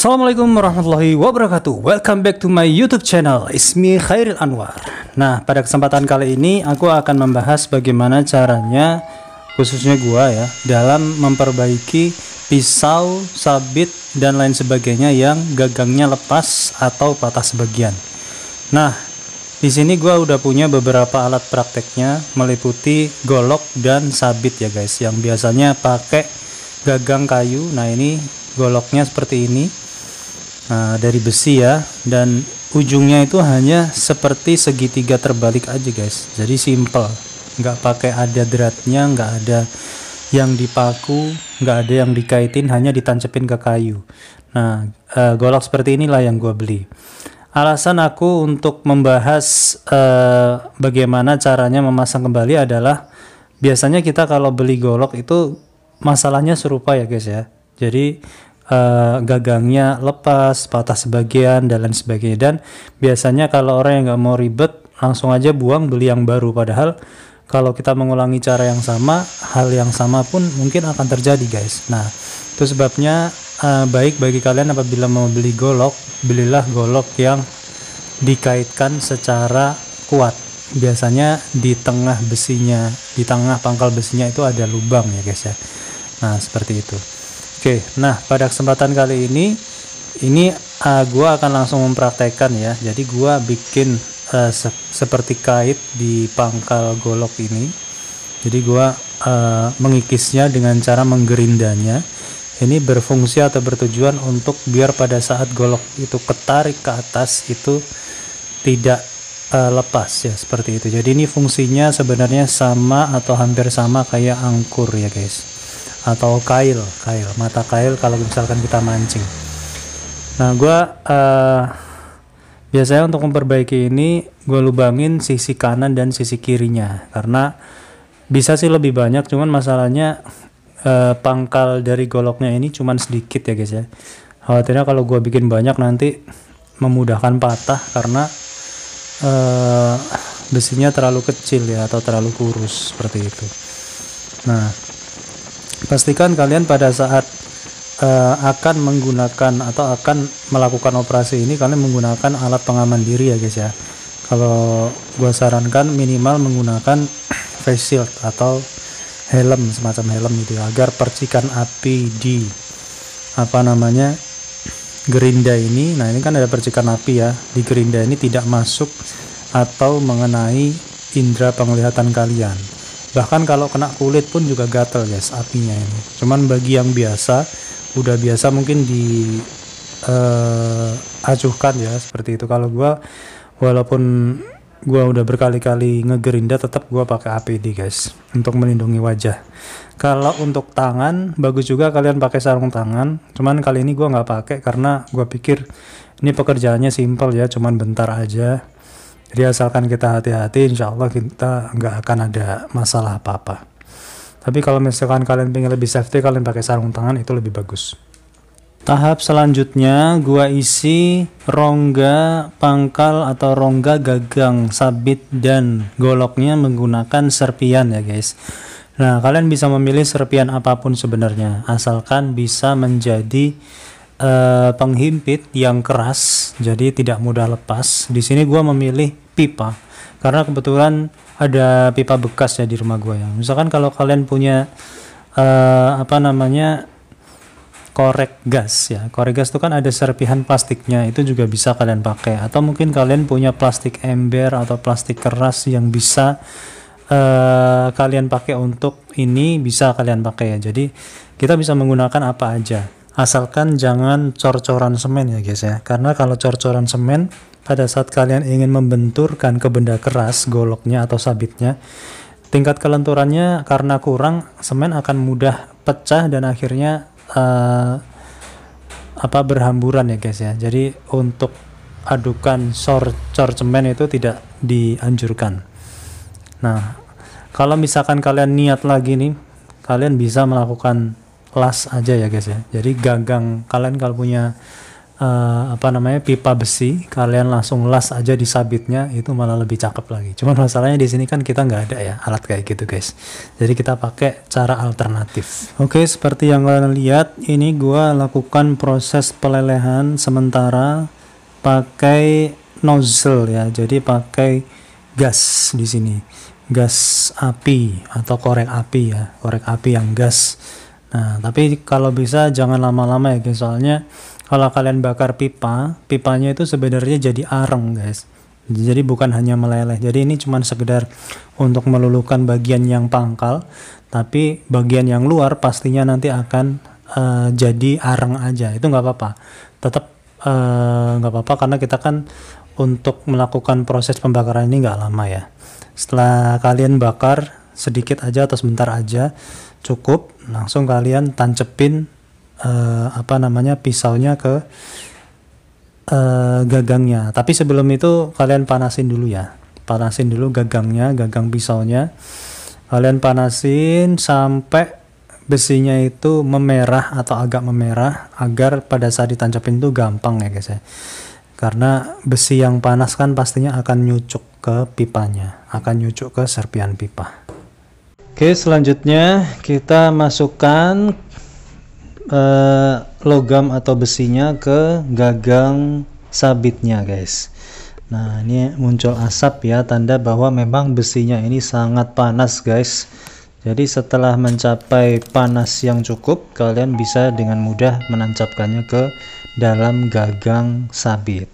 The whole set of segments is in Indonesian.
Assalamualaikum warahmatullahi wabarakatuh Welcome back to my youtube channel Ismi Khairil Anwar Nah pada kesempatan kali ini Aku akan membahas bagaimana caranya Khususnya gua ya Dalam memperbaiki pisau, sabit dan lain sebagainya Yang gagangnya lepas atau patah sebagian Nah di sini gua udah punya beberapa alat prakteknya Meliputi golok dan sabit ya guys Yang biasanya pakai gagang kayu Nah ini goloknya seperti ini Eh, dari besi ya dan ujungnya itu hanya seperti segitiga terbalik aja guys jadi simple nggak pakai ada dratnya nggak ada yang dipaku nggak ada yang dikaitin hanya ditancepin ke kayu nah uh, golok seperti inilah yang gue beli alasan aku untuk membahas uh, bagaimana caranya memasang kembali adalah biasanya kita kalau beli golok itu masalahnya serupa ya guys ya jadi uh, gagangnya lepas, patah sebagian dan lain sebagainya. Dan biasanya kalau orang yang nggak mau ribet, langsung aja buang beli yang baru. Padahal kalau kita mengulangi cara yang sama, hal yang sama pun mungkin akan terjadi, guys. Nah, itu sebabnya uh, baik bagi kalian apabila mau beli golok, belilah golok yang dikaitkan secara kuat. Biasanya di tengah besinya, di tengah pangkal besinya itu ada lubang ya, guys ya. Nah, seperti itu. Oke, nah pada kesempatan kali ini ini uh, ah, gue akan langsung mempraktekkan ya. Jadi gua bikin uh, se seperti kait di pangkal golok ini. Jadi gua uh, mengikisnya dengan cara menggerindanya. Ini berfungsi atau bertujuan untuk biar pada saat golok itu ketarik ke atas itu tidak uh, lepas ya seperti itu. Jadi ini fungsinya sebenarnya sama atau hampir sama kayak angkur ya guys atau kail kail mata kail kalau misalkan kita mancing nah gue uh, biasanya untuk memperbaiki ini gue lubangin sisi kanan dan sisi kirinya karena bisa sih lebih banyak cuman masalahnya uh, pangkal dari goloknya ini cuman sedikit ya guys ya khawatirnya kalau gue bikin banyak nanti memudahkan patah karena uh, besinya terlalu kecil ya atau terlalu kurus seperti itu nah pastikan kalian pada saat uh, akan menggunakan atau akan melakukan operasi ini kalian menggunakan alat pengaman diri ya guys ya kalau gua sarankan minimal menggunakan face shield atau helm semacam helm itu ya, agar percikan api di apa namanya gerinda ini nah ini kan ada percikan api ya di gerinda ini tidak masuk atau mengenai indera penglihatan kalian bahkan kalau kena kulit pun juga gatel guys apinya ini cuman bagi yang biasa udah biasa mungkin di uh, acuhkan ya seperti itu kalau gua walaupun gua udah berkali-kali ngegerinda tetap gua pakai APD guys untuk melindungi wajah kalau untuk tangan bagus juga kalian pakai sarung tangan cuman kali ini gua nggak pakai karena gua pikir ini pekerjaannya simple ya cuman bentar aja jadi asalkan kita hati-hati, insya Allah kita nggak akan ada masalah apa-apa. Tapi kalau misalkan kalian pengen lebih safety, kalian pakai sarung tangan itu lebih bagus. Tahap selanjutnya, gua isi rongga pangkal atau rongga gagang, sabit, dan goloknya menggunakan serpian ya guys. Nah, kalian bisa memilih serpian apapun sebenarnya, asalkan bisa menjadi Eh, penghimpit yang keras jadi tidak mudah lepas di sini gue memilih pipa karena kebetulan ada pipa bekas ya di rumah gue ya misalkan kalau kalian punya uh, apa namanya korek gas ya korek gas itu kan ada serpihan plastiknya itu juga bisa kalian pakai atau mungkin kalian punya plastik ember atau plastik keras yang bisa uh, kalian pakai untuk ini bisa kalian pakai ya jadi kita bisa menggunakan apa aja asalkan jangan cor-coran semen ya guys ya karena kalau cor-coran semen pada saat kalian ingin membenturkan ke benda keras goloknya atau sabitnya tingkat kelenturannya karena kurang semen akan mudah pecah dan akhirnya uh, apa berhamburan ya guys ya jadi untuk adukan cor cor semen itu tidak dianjurkan nah kalau misalkan kalian niat lagi nih kalian bisa melakukan kelas aja ya guys ya. Jadi gagang kalian kalau punya uh, apa namanya pipa besi, kalian langsung las aja di sabitnya itu malah lebih cakep lagi. Cuman masalahnya di sini kan kita nggak ada ya alat kayak gitu guys. Jadi kita pakai cara alternatif. Oke, okay, seperti yang kalian lihat ini gua lakukan proses pelelehan sementara pakai nozzle ya. Jadi pakai gas di sini. Gas api atau korek api ya, korek api yang gas Nah, tapi kalau bisa jangan lama-lama ya guys, soalnya kalau kalian bakar pipa, pipanya itu sebenarnya jadi areng guys. Jadi bukan hanya meleleh. Jadi ini cuma sekedar untuk melulukan bagian yang pangkal, tapi bagian yang luar pastinya nanti akan uh, jadi areng aja. Itu nggak apa-apa. Tetap eh, nggak uh, apa-apa karena kita kan untuk melakukan proses pembakaran ini nggak lama ya. Setelah kalian bakar sedikit aja atau sebentar aja, cukup langsung kalian tancepin eh, apa namanya pisaunya ke eh, gagangnya tapi sebelum itu kalian panasin dulu ya panasin dulu gagangnya gagang pisaunya kalian panasin sampai besinya itu memerah atau agak memerah agar pada saat ditancapin itu gampang ya guys ya karena besi yang panas kan pastinya akan nyucuk ke pipanya akan nyucuk ke serpian pipa Oke, selanjutnya kita masukkan eh, logam atau besinya ke gagang sabitnya, guys. Nah, ini muncul asap ya, tanda bahwa memang besinya ini sangat panas, guys. Jadi setelah mencapai panas yang cukup, kalian bisa dengan mudah menancapkannya ke dalam gagang sabit.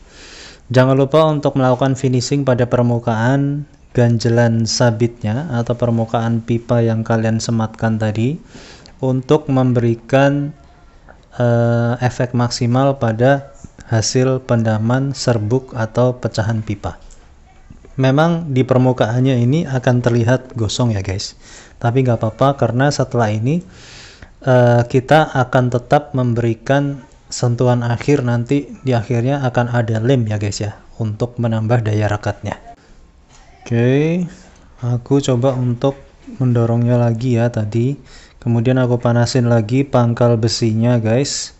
Jangan lupa untuk melakukan finishing pada permukaan ganjelan sabitnya atau permukaan pipa yang kalian sematkan tadi untuk memberikan uh, efek maksimal pada hasil pendaman serbuk atau pecahan pipa. Memang di permukaannya ini akan terlihat gosong ya guys, tapi nggak apa-apa karena setelah ini uh, kita akan tetap memberikan sentuhan akhir nanti di akhirnya akan ada lem ya guys ya untuk menambah daya rekatnya. Oke, aku coba untuk mendorongnya lagi ya tadi. Kemudian aku panasin lagi pangkal besinya, guys.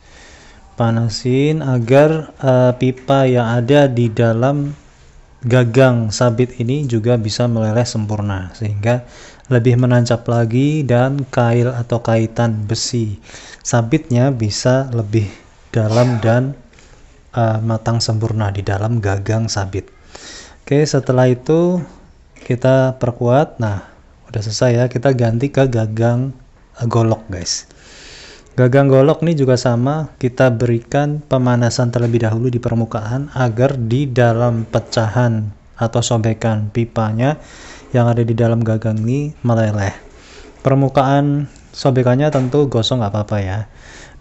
Panasin agar uh, pipa yang ada di dalam gagang sabit ini juga bisa meleleh sempurna sehingga lebih menancap lagi dan kail atau kaitan besi sabitnya bisa lebih dalam dan uh, matang sempurna di dalam gagang sabit. Oke, setelah itu kita perkuat. Nah, udah selesai ya. Kita ganti ke gagang golok, guys. Gagang golok ini juga sama, kita berikan pemanasan terlebih dahulu di permukaan agar di dalam pecahan atau sobekan pipanya yang ada di dalam gagang ini meleleh. Permukaan sobekannya tentu gosong nggak apa-apa ya.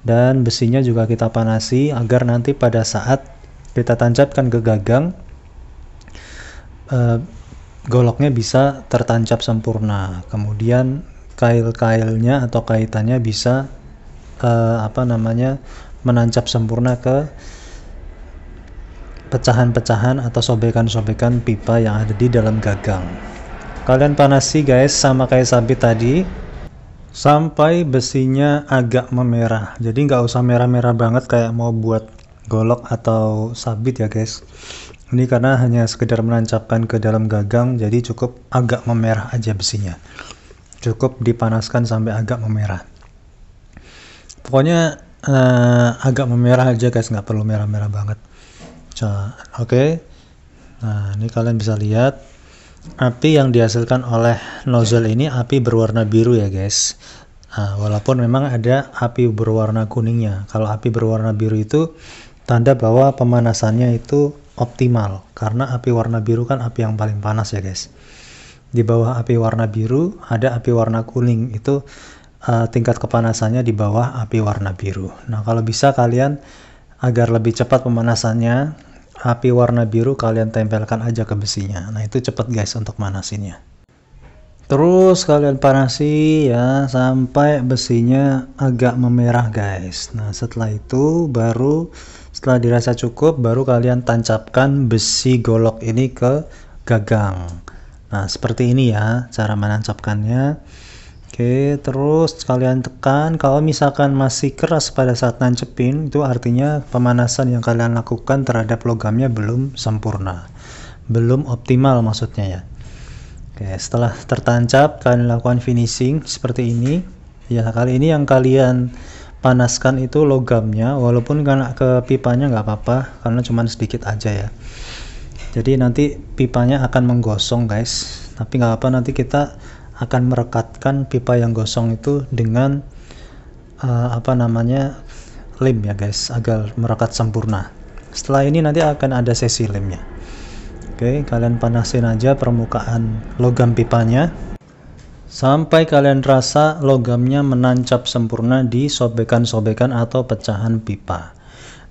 Dan besinya juga kita panasi agar nanti pada saat kita tancapkan ke gagang, uh, goloknya bisa tertancap sempurna. Kemudian kail-kailnya atau kaitannya bisa uh, apa namanya menancap sempurna ke pecahan-pecahan atau sobekan-sobekan pipa yang ada di dalam gagang. Kalian panasi guys sama kayak sabit tadi sampai besinya agak memerah. Jadi nggak usah merah-merah banget kayak mau buat golok atau sabit ya guys ini karena hanya sekedar menancapkan ke dalam gagang jadi cukup agak memerah aja besinya cukup dipanaskan sampai agak memerah pokoknya uh, agak memerah aja guys nggak perlu merah-merah banget oke okay. nah ini kalian bisa lihat api yang dihasilkan oleh nozzle ini api berwarna biru ya guys nah, walaupun memang ada api berwarna kuningnya kalau api berwarna biru itu tanda bahwa pemanasannya itu optimal karena api warna biru kan api yang paling panas ya guys di bawah api warna biru ada api warna kuning itu uh, tingkat kepanasannya di bawah api warna biru nah kalau bisa kalian agar lebih cepat pemanasannya api warna biru kalian tempelkan aja ke besinya nah itu cepat guys untuk manasinnya Terus kalian panasi ya sampai besinya agak memerah guys. Nah setelah itu baru setelah dirasa cukup, baru kalian tancapkan besi golok ini ke gagang. Nah, seperti ini ya cara menancapkannya. Oke, terus kalian tekan. Kalau misalkan masih keras pada saat nancepin, itu artinya pemanasan yang kalian lakukan terhadap logamnya belum sempurna. Belum optimal maksudnya ya. Oke, setelah tertancap, kalian lakukan finishing seperti ini. Ya, kali ini yang kalian panaskan itu logamnya walaupun kena ke pipanya nggak apa-apa karena cuma sedikit aja ya jadi nanti pipanya akan menggosong guys tapi nggak apa nanti kita akan merekatkan pipa yang gosong itu dengan uh, apa namanya lem ya guys agar merekat sempurna setelah ini nanti akan ada sesi lemnya oke kalian panasin aja permukaan logam pipanya sampai kalian rasa logamnya menancap sempurna di sobekan-sobekan atau pecahan pipa.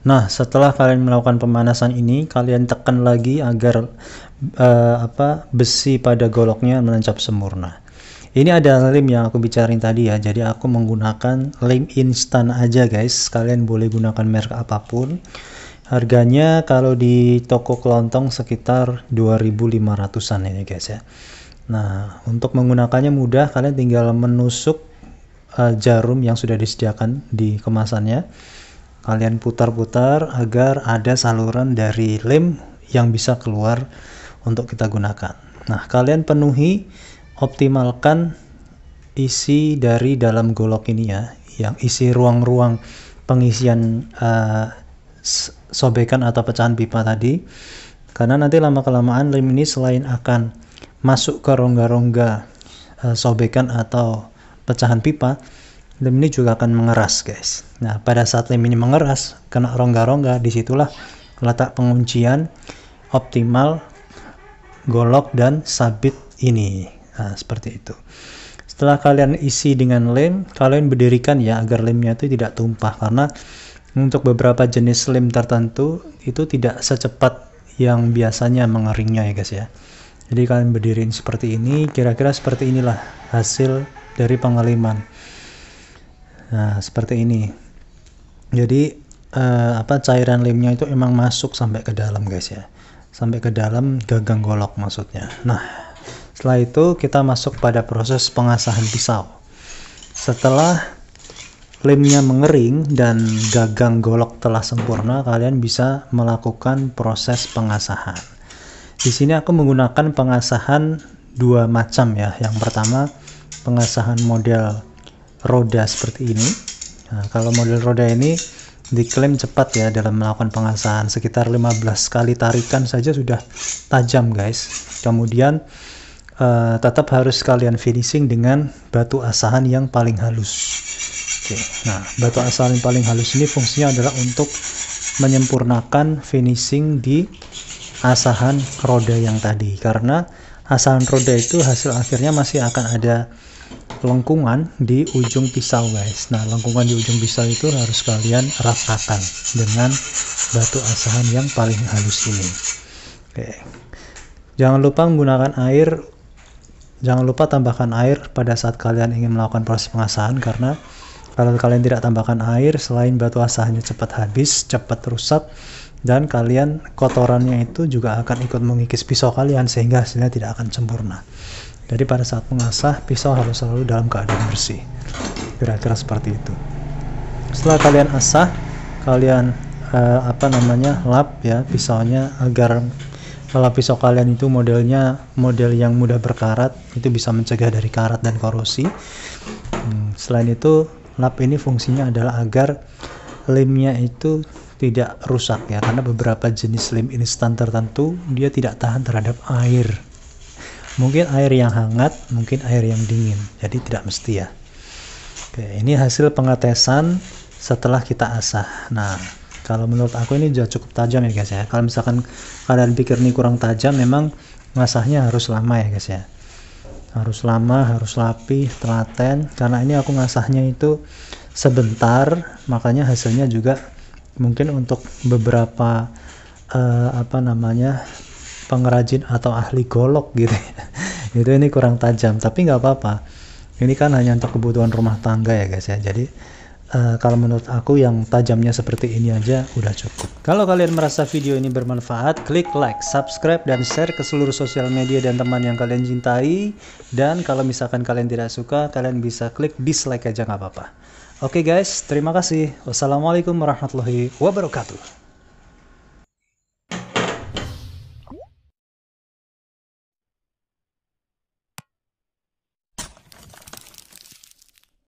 Nah, setelah kalian melakukan pemanasan ini, kalian tekan lagi agar uh, apa besi pada goloknya menancap sempurna. Ini adalah lem yang aku bicarain tadi ya. Jadi aku menggunakan lem instan aja guys. Kalian boleh gunakan merek apapun. Harganya kalau di toko kelontong sekitar 2500-an ini guys ya. Nah, untuk menggunakannya mudah, kalian tinggal menusuk uh, jarum yang sudah disediakan di kemasannya. Kalian putar-putar agar ada saluran dari lem yang bisa keluar untuk kita gunakan. Nah, kalian penuhi, optimalkan isi dari dalam golok ini ya, yang isi ruang-ruang pengisian uh, sobekan atau pecahan pipa tadi. Karena nanti lama-kelamaan lem ini selain akan masuk ke rongga-rongga eh, sobekan atau pecahan pipa lem ini juga akan mengeras guys nah pada saat lem ini mengeras kena rongga-rongga disitulah letak penguncian optimal golok dan sabit ini nah, seperti itu setelah kalian isi dengan lem kalian berdirikan ya agar lemnya itu tidak tumpah karena untuk beberapa jenis lem tertentu itu tidak secepat yang biasanya mengeringnya ya guys ya jadi kalian berdiriin seperti ini kira-kira seperti inilah hasil dari pengaliman nah seperti ini jadi eh, apa cairan lemnya itu emang masuk sampai ke dalam guys ya sampai ke dalam gagang golok maksudnya nah setelah itu kita masuk pada proses pengasahan pisau setelah lemnya mengering dan gagang golok telah sempurna kalian bisa melakukan proses pengasahan di sini aku menggunakan pengasahan dua macam ya. Yang pertama pengasahan model roda seperti ini. Nah, kalau model roda ini diklaim cepat ya dalam melakukan pengasahan sekitar 15 kali tarikan saja sudah tajam guys kemudian uh, tetap harus kalian finishing dengan batu asahan yang paling halus oke nah batu asahan yang paling halus ini fungsinya adalah untuk menyempurnakan finishing di asahan roda yang tadi karena asahan roda itu hasil akhirnya masih akan ada lengkungan di ujung pisau guys nah lengkungan di ujung pisau itu harus kalian ratakan dengan batu asahan yang paling halus ini oke jangan lupa menggunakan air jangan lupa tambahkan air pada saat kalian ingin melakukan proses pengasahan karena kalau kalian tidak tambahkan air selain batu asahannya cepat habis cepat rusak dan kalian kotorannya itu juga akan ikut mengikis pisau kalian sehingga hasilnya tidak akan sempurna jadi pada saat mengasah pisau harus selalu dalam keadaan bersih kira-kira seperti itu setelah kalian asah kalian eh, apa namanya lap ya pisaunya agar kalau pisau kalian itu modelnya model yang mudah berkarat itu bisa mencegah dari karat dan korosi hmm, selain itu lap ini fungsinya adalah agar lemnya itu tidak rusak ya karena beberapa jenis lem instan tertentu dia tidak tahan terhadap air mungkin air yang hangat mungkin air yang dingin jadi tidak mesti ya oke ini hasil pengetesan setelah kita asah nah kalau menurut aku ini sudah cukup tajam ya guys ya kalau misalkan kalian pikir ini kurang tajam memang ngasahnya harus lama ya guys ya harus lama harus rapi telaten karena ini aku ngasahnya itu sebentar makanya hasilnya juga mungkin untuk beberapa uh, apa namanya pengrajin atau ahli golok gitu itu ini kurang tajam tapi nggak apa-apa ini kan hanya untuk kebutuhan rumah tangga ya guys ya jadi uh, kalau menurut aku yang tajamnya seperti ini aja udah cukup kalau kalian merasa video ini bermanfaat klik like subscribe dan share ke seluruh sosial media dan teman yang kalian cintai dan kalau misalkan kalian tidak suka kalian bisa klik dislike aja nggak apa-apa Oke okay guys, terima kasih. Wassalamualaikum warahmatullahi wabarakatuh.